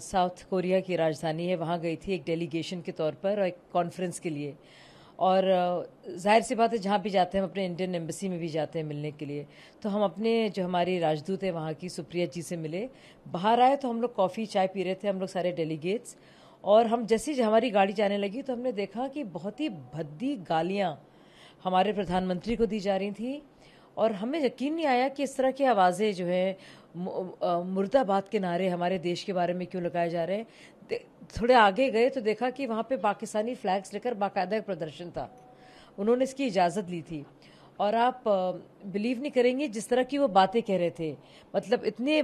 south Korea की राजधानी है वहाँ गई थी एक डेलीगेशन के तौर पर और एक कॉन्फ्रेंस के लिए और जाहिर सी बात है जहाँ भी जाते हैं हम अपने इंडियन एम्बेसी में भी जाते हैं मिलने के लिए तो हम अपने जो हमारी राजदूत है वहाँ की सुप्रिया जी से मिले बाहर आए तो हम लोग कॉफ़ी चाय पी रहे थे हम लोग सारे डेलीगेट्स और हम जैसे ही हमारी गाड़ी जाने लगी तो हमने देखा कि बहुत ही भद्दी गालियाँ हमारे प्रधानमंत्री को दी जा रही थी और हमें यकीन नहीं आया कि इस तरह की आवाज़ें जो है मुर्दाबाद के नारे हमारे देश के बारे में क्यों लगाए जा रहे हैं थोड़े आगे गए तो देखा कि वहाँ पे पाकिस्तानी फ्लैग्स लेकर बाकायदा प्रदर्शन था उन्होंने इसकी इजाज़त ली थी और आप बिलीव नहीं करेंगे जिस तरह की वो बातें कह रहे थे मतलब इतने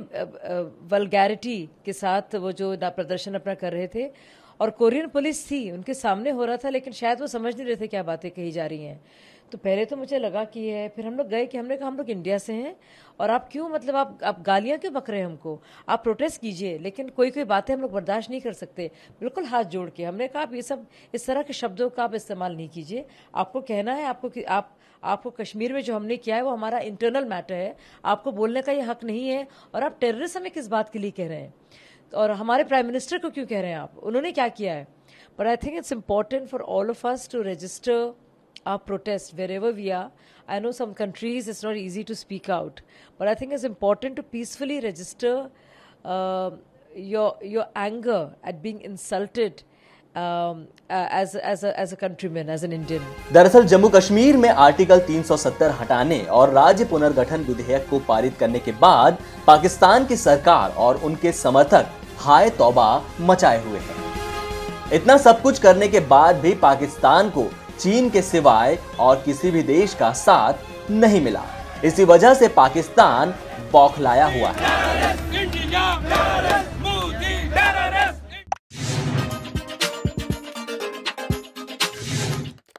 वलगैरिटी के साथ वो जो प्रदर्शन अपना कर रहे थे और कोरियन पुलिस थी उनके सामने हो रहा था लेकिन शायद वो समझ नहीं रहे थे क्या बातें कही जा रही हैं तो पहले तो मुझे लगा कि है फिर हम लोग गए कि हमने कहा हम लोग इंडिया से हैं और आप क्यों मतलब आप आप गालियां क्यों बक रहे हैं हमको आप प्रोटेस्ट कीजिए लेकिन कोई कोई बातें हम लोग बर्दाश्त नहीं कर सकते बिल्कुल हाथ जोड़ के हमने कहा आप ये सब इस तरह के शब्दों का आप इस्तेमाल नहीं कीजिए आपको कहना है आपको कि आप आपको कश्मीर में जो हमने किया है वो हमारा इंटरनल मैटर है आपको बोलने का ये हक नहीं है और आप टेररिस्ट हमें किस बात के लिए कह रहे हैं और हमारे प्राइम मिनिस्टर को क्यों कह रहे हैं आप उन्होंने क्या किया है but I think it's important for all of us to register a protest wherever we are I know some countries is not easy to speak out but I think is important to peacefully register your your anger at being insulted दरअसल जम्मू कश्मीर में article 370 हटाने और राज्य पुनर्गठन विधेयक को पारित करने के बाद पाकिस्तान की सरकार और उनके समर्थक हाय तौबा मचाए हुए हैं इतना सब कुछ करने के बाद भी पाकिस्तान को चीन के सिवाय और किसी भी देश का साथ नहीं मिला इसी वजह से पाकिस्तान बौखलाया हुआ है